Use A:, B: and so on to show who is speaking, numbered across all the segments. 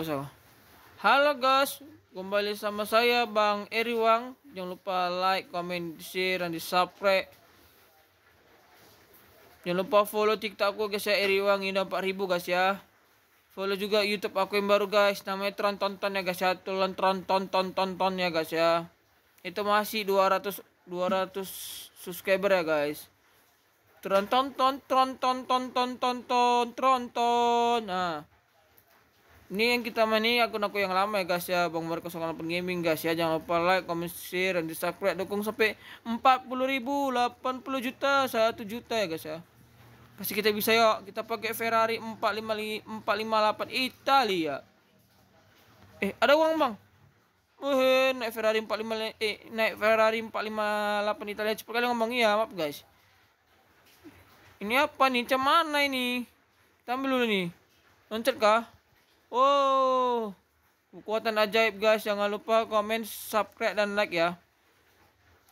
A: bos aku. Halo guys, kembali sama saya Bang Eriwang. Jangan lupa like, comment, share, dan di subscribe. Jangan lupa follow TikTok aku guys ya Eriwang ini 4000 guys ya. Follow juga YouTube aku yang baru guys, namanya Tron Tonton ya guys ya. Tron Tron Tonton Tonton ya guys ya. Itu masih 200 200 subscriber ya guys. Tron Tonton Tron Tonton Tonton Tonton Tron Tonton. Nah, ini yang kita main ini akun aku yang lama ya guys ya Bang Marco 08 Gaming guys ya jangan lupa like comment share dan di subscribe dukung sampai 40 ribu 80 juta 1 juta ya guys ya pasti kita bisa yuk kita pakai Ferrari lima 458 Italia eh ada uang bang Wih, naik Ferrari 45 eh naik Ferrari 458 Italia cepat kali ngomong iya maaf guys ini apa nih cemana ini tampil dulu nih loncat kah Oh, Kekuatan ajaib guys. Jangan lupa komen, subscribe, dan like ya.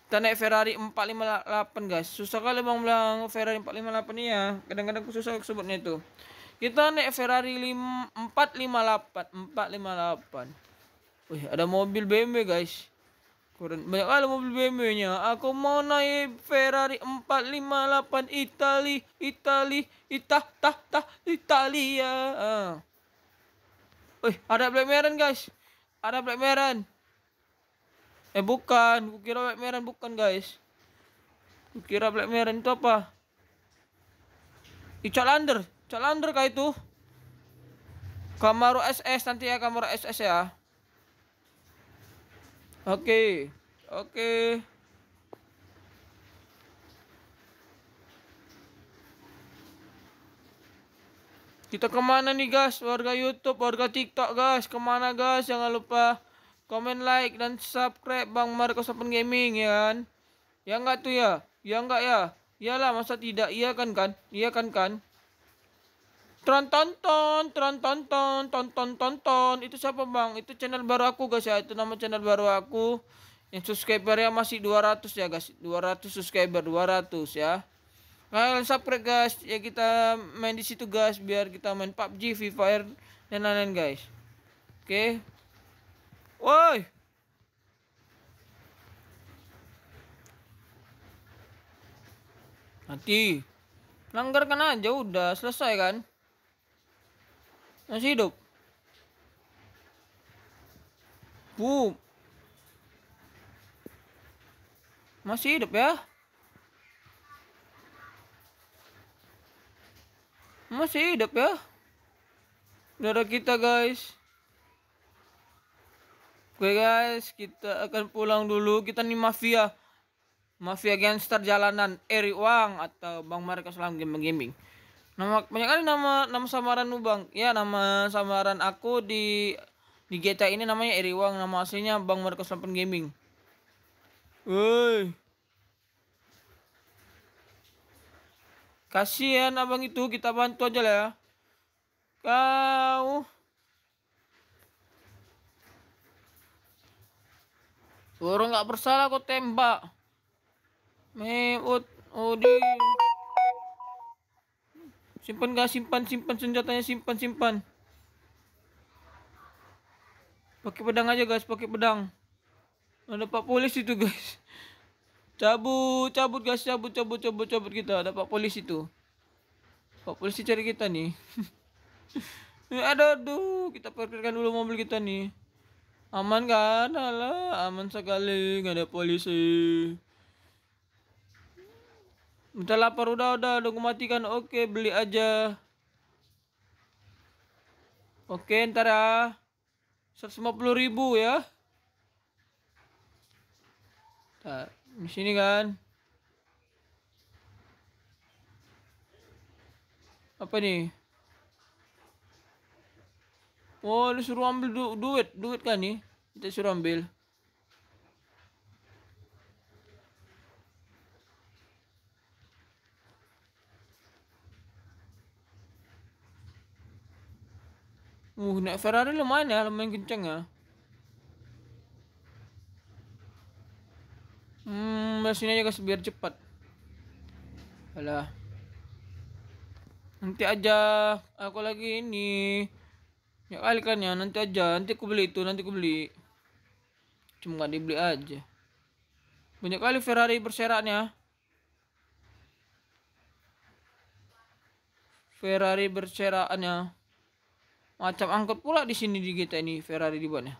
A: Kita naik Ferrari 458 guys. Susah kali bang bilang Ferrari 458 ini ya. Kadang-kadang susah sebutnya itu. Kita naik Ferrari empat 458. 458. Wih ada mobil BMW guys. Keren. Banyak kali mobil BMW-nya. Aku mau naik Ferrari 458 Itali. Itali. Italia ta, ta, Italia. Ah. Wih, ada Black Meren guys. Ada Black Meren. Eh bukan, kira Black Meren bukan guys. Kira Black Meren itu apa? Icalander, Calander kah itu? Kamaru SS nanti ya, Kamaru SS ya. Oke. Okay. Oke. Okay. Kita kemana nih guys warga Youtube, warga TikTok guys Kemana guys jangan lupa komen like dan subscribe Bang Marco Open Gaming ya kan Ya enggak tuh ya Ya enggak ya Iyalah masa tidak iya kan kan Iya kan kan Tron tonton, tron tonton, tonton tonton Itu siapa bang? Itu channel baru aku guys ya Itu nama channel baru aku Yang subscribernya masih 200 ya guys 200 subscriber, 200 ya Eh, kalian subscribe guys ya kita main di situ guys biar kita main PUBG, Free Fire dan lain-lain guys oke okay. woi mati langgar kan aja udah selesai kan masih hidup boom masih hidup ya Masih hidup ya. Darah kita guys. Oke guys, kita akan pulang dulu. Kita nih mafia. Mafia gangster jalanan Eri Wang atau Bang mereka Lam Game Gaming. Nama banyak kali nama nama samaran lu Bang. Ya, nama samaran aku di di GTA ini namanya Eri Wang, nama aslinya Bang Markas Lam Gaming. Woi. Kasihan abang itu, kita bantu aja lah ya. Kau. Orang nggak bersalah kok tembak. Meut, Odi. Simpan gak simpan simpan senjatanya simpan simpan. Pakai pedang aja guys, pakai pedang. Ada pak polis itu guys. Cabut, cabut guys, cabut, cabut, cabut, cabut kita. Ada pak polisi tuh. Pak polisi cari kita nih. Eh, ada aduh, kita parkirkan dulu mobil kita nih. Aman kan? Alah, aman sekali, nggak ada polisi. Minta lapar udah udah udah matikan. Oke, beli aja. Oke, ntar ya. 150 ribu ya tak di sini kan. Apa nih? Oh, lu suruh ambil du duit, duit kan nih? Kita suruh ambil. Uh, naik Ferrari lumayan ya, lumayan kenceng ya. sebelah sini aja guys biar cepat. Alah. Nanti aja aku lagi ini. Ya kali kan ya nanti aja, nanti aku beli itu, nanti aku beli. Cuma gak dibeli aja. Banyak kali Ferrari ya. berseraknya. Ferrari berserakannya. Macam angkut pula di sini di kita ini Ferrari dibuatnya.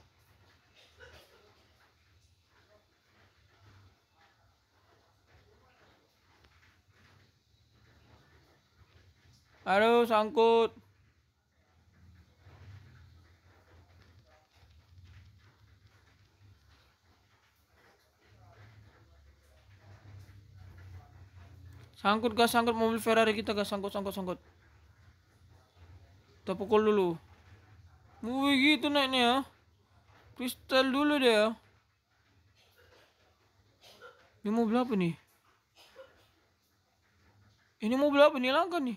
A: Aduh, sangkut. Sangkut gas sangkut mobil Ferrari kita gas sangkut sangkut sangkut. Kita pukul dulu. Mau gitu naiknya ya. Kristal dulu deh ya. Ini mobil apa nih? Ini mobil apa nih langka nih?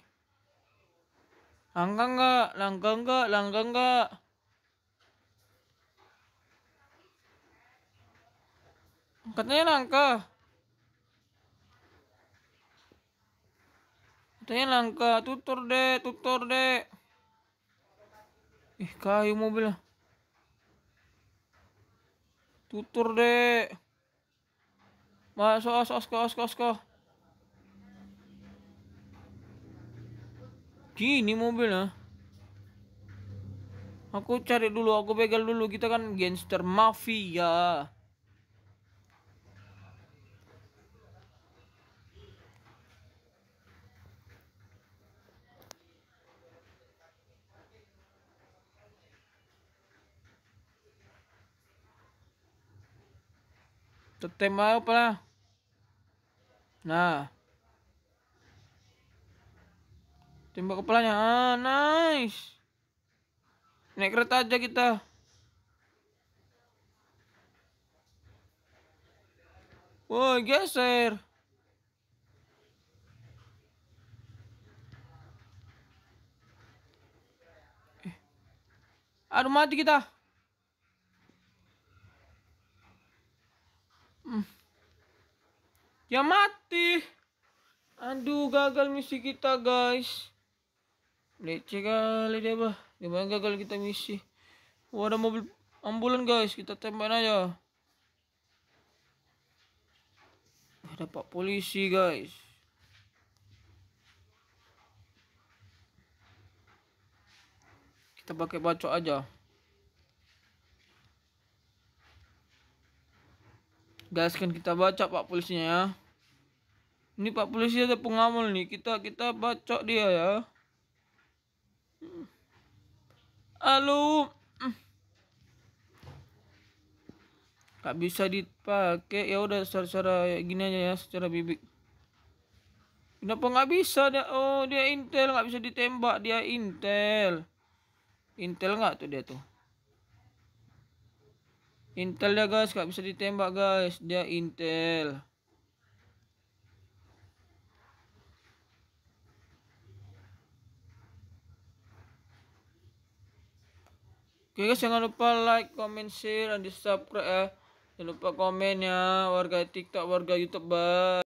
A: Langka enggak? Langka enggak? Langka enggak? Katanya ya langka. Katanya langka. Tutur deh, tutur deh. Ih, kayu mobil. Tutur deh. Masuk, masuk masuk masuk masuk gini mobilnya aku cari dulu aku pegal dulu kita kan gangster mafia Tetembak apa lah? Nah. Tembak kepalanya. Ah, nice. Naik kereta aja kita. Woi, geser. Eh. Aduh, mati kita. Hmm. Ya mati. Aduh, gagal misi kita, guys. Lece kali dia bah. Gimana gagal kita misi. Wah ada mobil ambulan guys. Kita tembakin aja. Ada pak polisi guys. Kita pakai bacok aja. Guys kan kita baca pak polisinya ya. Ini pak polisi ada pengamul nih. Kita kita bacok dia ya. Halo. Gak bisa dipakai. Ya udah secara, secara gini aja ya, secara bibik. Kenapa nggak bisa? Dia, oh, dia intel nggak bisa ditembak. Dia intel. Intel nggak tuh dia tuh. Intel ya guys, nggak bisa ditembak guys. Dia intel. Oke guys jangan lupa like, comment, share, dan di subscribe ya. Jangan lupa komen ya warga TikTok, warga YouTube. Bye.